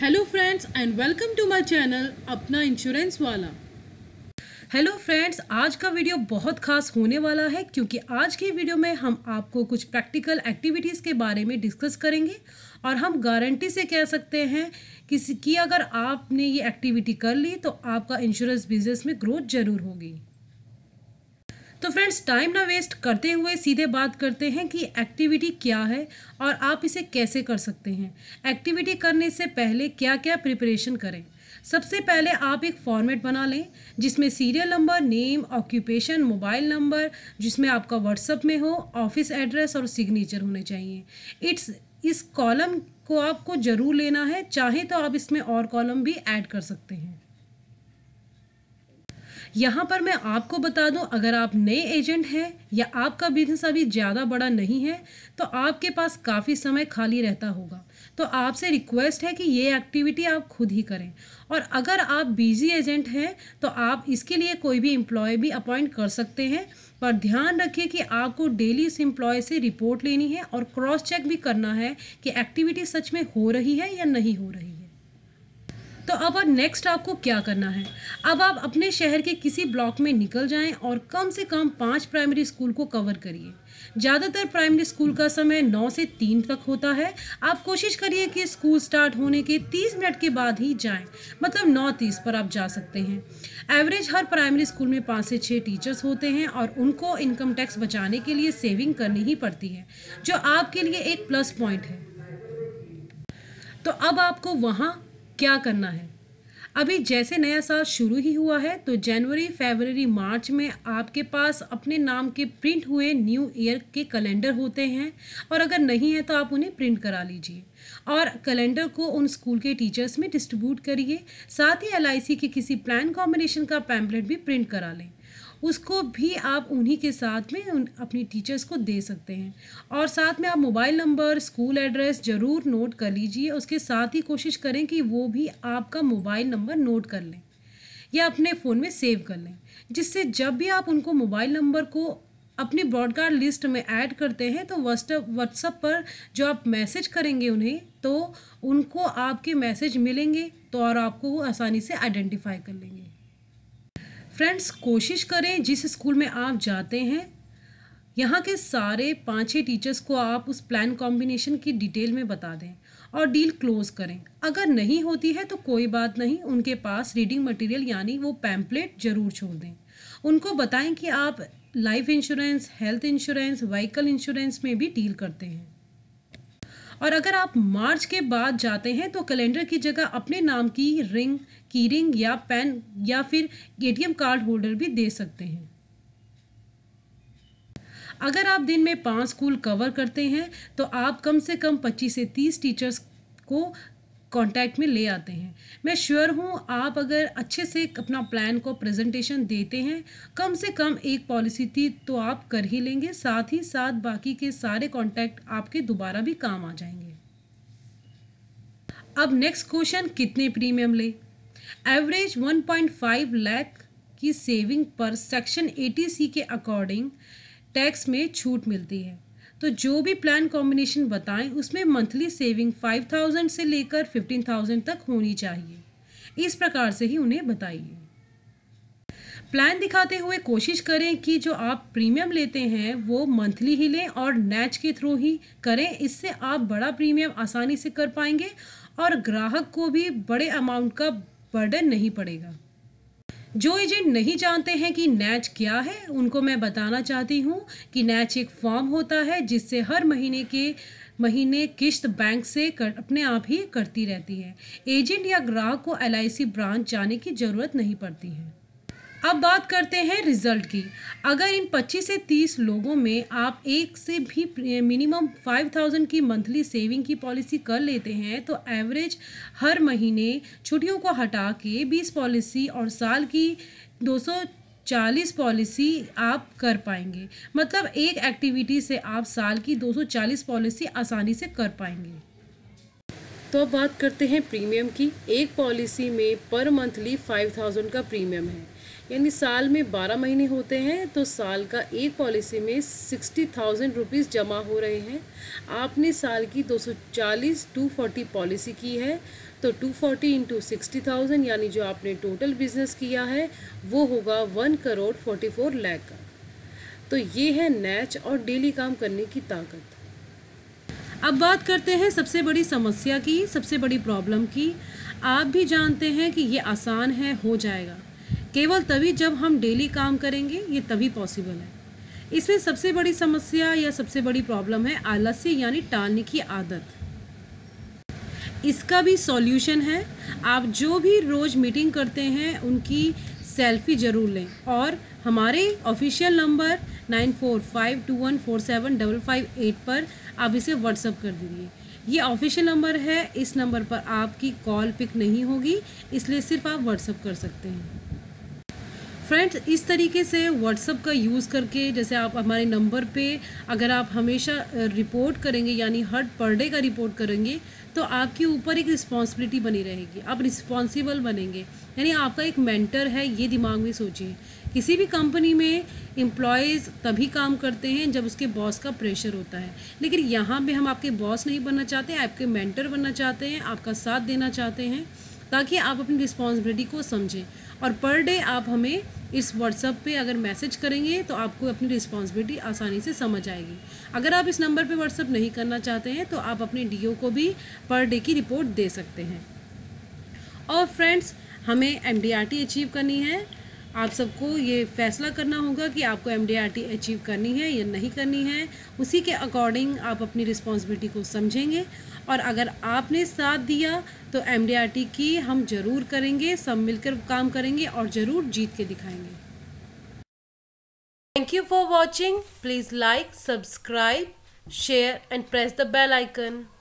hello friends and welcome to my channel अपना insurance वाला hello friends आज का वीडियो बहुत खास होने वाला है क्योंकि आज की वीडियो में हम आपको कुछ प्रैक्टिकल एक्टिविटीज़ के बारे में डिस्कस करेंगे और हम गारंटी से कह सकते हैं कि कि अगर आपने ये एक्टिविटी कर ली तो आपका इंश्योरेंस बिजनेस में ग्रोथ जरूर होगी तो फ्रेंड्स टाइम ना वेस्ट करते हुए सीधे बात करते हैं कि एक्टिविटी क्या है और आप इसे कैसे कर सकते हैं एक्टिविटी करने से पहले क्या क्या प्रिपरेशन करें सबसे पहले आप एक फॉर्मेट बना लें जिसमें serial number name occupation mobile number जिसमें आपका व्हाट्सअप में हो ऑफिस एड्रेस और सिग्नेचर होने चाहिए इट्स इस कॉलम को आपको ज़रूर लेना है चाहे तो आप इसमें और कॉलम भी ऐड कर सकते हैं यहाँ पर मैं आपको बता दूँ अगर आप नए एजेंट हैं या आपका बिजनेस अभी ज़्यादा बड़ा नहीं है तो आपके पास काफ़ी समय खाली रहता होगा तो आपसे रिक्वेस्ट है कि ये एक्टिविटी आप खुद ही करें और अगर आप बिजी एजेंट हैं तो आप इसके लिए कोई भी एम्प्लॉय भी अपॉइंट कर सकते हैं पर ध्यान रखिए कि आपको डेली इस एम्प्लॉय से रिपोर्ट लेनी है और क्रॉस चेक भी करना है कि एक्टिविटी सच में हो रही है या नहीं हो रही तो अब नेक्स्ट आपको क्या करना है अब आप अपने शहर के किसी ब्लॉक में निकल जाएं और कम से कम पाँच प्राइमरी स्कूल को कवर करिए ज़्यादातर प्राइमरी स्कूल का समय 9 से 3 तक होता है आप कोशिश करिए कि स्कूल स्टार्ट होने के 30 मिनट के बाद ही जाएं मतलब 9:30 पर आप जा सकते हैं एवरेज हर प्राइमरी स्कूल में पाँच से छः टीचर्स होते हैं और उनको इनकम टैक्स बचाने के लिए सेविंग करनी ही पड़ती है जो आपके लिए एक प्लस पॉइंट है तो अब आपको वहाँ क्या करना है अभी जैसे नया साल शुरू ही हुआ है तो जनवरी फरवरी मार्च में आपके पास अपने नाम के प्रिंट हुए न्यू ईयर के कैलेंडर होते हैं और अगर नहीं है तो आप उन्हें प्रिंट करा लीजिए और कैलेंडर को उन स्कूल के टीचर्स में डिस्ट्रीब्यूट करिए साथ ही एल के किसी प्लान कॉम्बिनेशन का पैम्पलेट भी प्रिंट करा लें उसको भी आप उन्हीं के साथ में अपनी टीचर्स को दे सकते हैं और साथ में आप मोबाइल नंबर स्कूल एड्रेस ज़रूर नोट कर लीजिए उसके साथ ही कोशिश करें कि वो भी आपका मोबाइल नंबर नोट कर लें या अपने फ़ोन में सेव कर लें जिससे जब भी आप उनको मोबाइल नंबर को अपनी ब्रॉडकास्ट लिस्ट में ऐड करते हैं तो व्हाट्सअप व्हाट्सअप पर जो आप मैसेज करेंगे उन्हें तो उनको आपके मैसेज मिलेंगे तो और आपको वो आसानी से आइडेंटिफाई कर लेंगे फ्रेंड्स कोशिश करें जिस स्कूल में आप जाते हैं यहाँ के सारे पाँच छः टीचर्स को आप उस प्लान कॉम्बिनेशन की डिटेल में बता दें और डील क्लोज करें अगर नहीं होती है तो कोई बात नहीं उनके पास रीडिंग मटेरियल यानी वो पैम्पलेट ज़रूर छोड़ दें उनको बताएं कि आप life insurance health insurance vehicle insurance में भी डील करते हैं और अगर आप मार्च के बाद जाते हैं तो कैलेंडर की जगह अपने नाम की रिंग की रिंग या पेन या फिर एटीएम कार्ड होल्डर भी दे सकते हैं अगर आप दिन में पाँच स्कूल कवर करते हैं तो आप कम से कम पच्चीस से तीस टीचर्स को कांटेक्ट में ले आते हैं मैं श्योर हूँ आप अगर अच्छे से अपना प्लान को प्रेजेंटेशन देते हैं कम से कम एक पॉलिसी थी तो आप कर ही लेंगे साथ ही साथ बाकी के सारे कॉन्टैक्ट आपके दोबारा भी काम आ जाएंगे अब नेक्स्ट क्वेश्चन कितने प्रीमियम ले एवरेज 1.5 लाख की सेविंग पर सेक्शन 80 सी के अकॉर्डिंग टैक्स में छूट मिलती है तो जो भी प्लान कॉम्बिनेशन बताएं उसमें मंथली सेविंग फाइव थाउजेंड से लेकर फिफ्टीन थाउजेंड तक होनी चाहिए इस प्रकार से ही उन्हें बताइए प्लान दिखाते हुए कोशिश करें कि जो आप प्रीमियम लेते हैं वो मंथली ही लें और नैच के थ्रू ही करें इससे आप बड़ा प्रीमियम आसानी से कर पाएंगे और ग्राहक को भी बड़े अमाउंट का बर्डन नहीं पड़ेगा जो एजेंट नहीं जानते हैं कि नैच क्या है उनको मैं बताना चाहती हूँ कि नैच एक फॉर्म होता है जिससे हर महीने के महीने किश्त बैंक से कर अपने आप ही करती रहती है एजेंट या ग्राहक को एल ब्रांच जाने की ज़रूरत नहीं पड़ती है अब बात करते हैं रिजल्ट की अगर इन 25 से 30 लोगों में आप एक से भी मिनिमम 5000 की मंथली सेविंग की पॉलिसी कर लेते हैं तो एवरेज हर महीने छुट्टियों को हटा के 20 पॉलिसी और साल की 240 पॉलिसी आप कर पाएंगे मतलब एक एक्टिविटी से आप साल की 240 पॉलिसी आसानी से कर पाएंगे तो अब बात करते हैं प्रीमियम की एक पॉलिसी में पर मंथली थाउजेंड का प्रीमियम है यानी साल में बारह महीने होते हैं तो साल का एक पॉलिसी में सिक्सटी थाउजेंड रुपीज़ जमा हो रहे हैं आपने साल की दो सौ चालीस टू फोर्टी पॉलिसी की है तो two forty into sixty thousand यानी जो आपने टोटल बिजनेस किया है वो होगा one crore forty four lakh का तो ये है नैच और डेली काम करने की ताकत अब बात करते हैं सबसे बड़ी समस्या की सबसे बड़ी प्रॉब्लम की आप भी जानते हैं कि ये आसान है हो जाएगा केवल तभी जब हम डेली काम करेंगे ये तभी पॉसिबल है इसमें सबसे बड़ी समस्या या सबसे बड़ी प्रॉब्लम है आलस्य यानी टालने की आदत इसका भी सॉल्यूशन है आप जो भी रोज़ मीटिंग करते हैं उनकी सेल्फी ज़रूर लें और हमारे official number nine four five two one four seven double five eight पर आप इसे व्हाट्सअप कर दीजिए ये ऑफिशियल नंबर है इस नंबर पर आपकी कॉल पिक नहीं होगी इसलिए सिर्फ आप व्हाट्सअप कर सकते हैं फ्रेंड्स इस तरीके से व्हाट्सअप का यूज़ करके जैसे आप हमारे नंबर पे अगर आप हमेशा रिपोर्ट करेंगे यानी हर पर डे का रिपोर्ट करेंगे तो आपके ऊपर एक रिस्पॉन्सिबिलिटी बनी रहेगी आप रिस्पॉन्सिबल बनेंगे यानी आपका एक मेंटर है ये दिमाग में सोचिए किसी भी कंपनी में एम्प्लॉयज़ तभी काम करते हैं जब उसके बॉस का प्रेशर होता है लेकिन यहाँ पर हम आपके बॉस नहीं बनना चाहते आपके मैंटर बनना चाहते हैं आपका साथ देना चाहते हैं ताकि आप अपनी रिस्पॉन्सिबिलिटी को समझें और पर डे आप हमें इस व्हाट्सअप पे अगर मैसेज करेंगे तो आपको अपनी रिस्पॉन्सिबिलिटी आसानी से समझ आएगी अगर आप इस नंबर पे व्हाट्सअप नहीं करना चाहते हैं तो आप अपने डीओ को भी पर डे की रिपोर्ट दे सकते हैं और फ्रेंड्स हमें एम अचीव करनी है आप सबको ये फैसला करना होगा कि आपको एम अचीव करनी है या नहीं करनी है उसी के अकॉर्डिंग आप अपनी रिस्पॉन्सिबिलिटी को समझेंगे और अगर आपने साथ दिया तो एम की हम ज़रूर करेंगे सब मिलकर काम करेंगे और ज़रूर जीत के दिखाएंगे thank you for watching please like subscribe share and press the bell icon